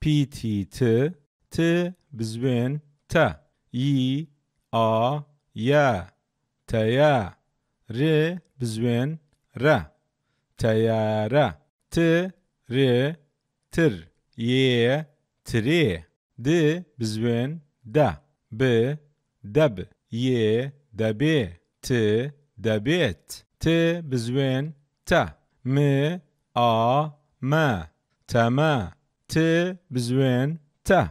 تی ت ت بزوین ت ی آ یا تیا ر بزوین ر تیاره ت ر تر ی تری د بزوین دا ب دب ی دبی ت دبیت ت بزوین ت م آ م تمه ت بزوێن تا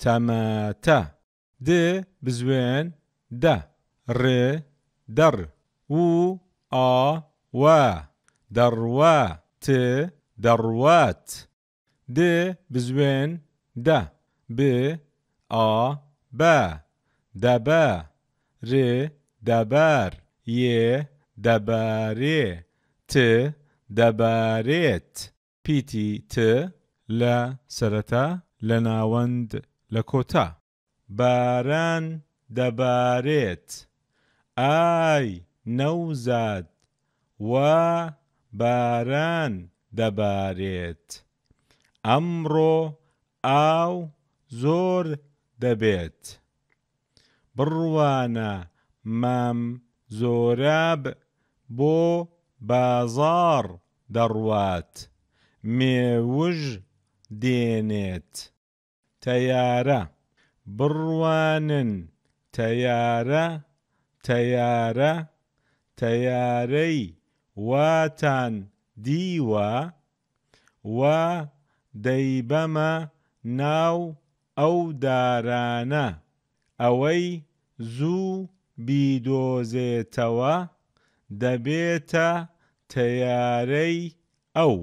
تەمەتە د بزوێن دا ڕ دەڕ و ئا وا دەڕوا ت دەڕوات د بزوێن دا ب ئا بە دەبە ڕ دەبەر یێ دەبارێ ت دەبارێت پیتی ت لە سەرەتا لە ناوەند لە کۆتا باران دەبارێت ئای نەوزاد وا باران دەبارێت ئەمڕۆ ئاو زۆر دەبێت بڕوانە مام زۆراب بۆ بازار دەڕوات مێوژ دێنێت تەیارە بڕوانن تەیارە تەیارە تەیارەی واتان دیوە و دەیبەمە ناو ئەو دارانە ئەوەی زوو بیدۆزێتەوە دەبێتە تەیارەی ئەو